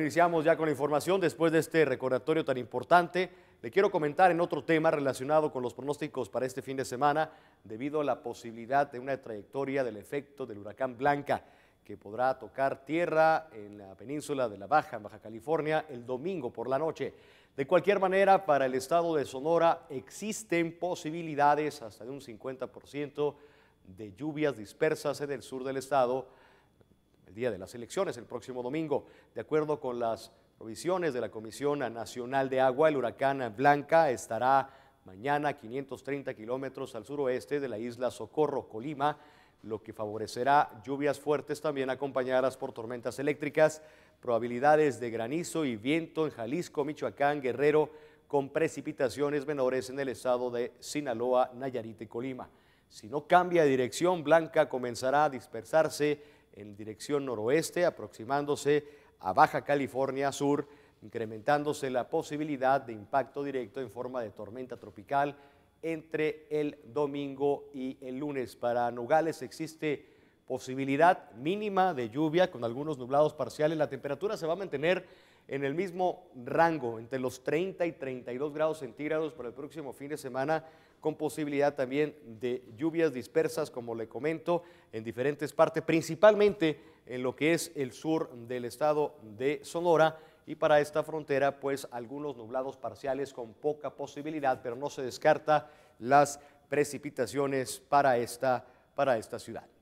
Iniciamos ya con la información. Después de este recordatorio tan importante, le quiero comentar en otro tema relacionado con los pronósticos para este fin de semana, debido a la posibilidad de una trayectoria del efecto del huracán Blanca, que podrá tocar tierra en la península de la Baja, en Baja California, el domingo por la noche. De cualquier manera, para el estado de Sonora existen posibilidades hasta de un 50% de lluvias dispersas en el sur del estado día de las elecciones, el próximo domingo. De acuerdo con las provisiones de la Comisión Nacional de Agua, el huracán Blanca estará mañana 530 kilómetros al suroeste de la isla Socorro, Colima, lo que favorecerá lluvias fuertes también acompañadas por tormentas eléctricas, probabilidades de granizo y viento en Jalisco, Michoacán, Guerrero, con precipitaciones menores en el estado de Sinaloa, Nayarit y Colima. Si no cambia de dirección, Blanca comenzará a dispersarse en dirección noroeste, aproximándose a Baja California Sur, incrementándose la posibilidad de impacto directo en forma de tormenta tropical entre el domingo y el lunes. Para Nogales existe posibilidad mínima de lluvia con algunos nublados parciales. La temperatura se va a mantener en el mismo rango, entre los 30 y 32 grados centígrados para el próximo fin de semana, con posibilidad también de lluvias dispersas, como le comento, en diferentes partes, principalmente en lo que es el sur del estado de Sonora. Y para esta frontera, pues algunos nublados parciales con poca posibilidad, pero no se descarta las precipitaciones para esta, para esta ciudad.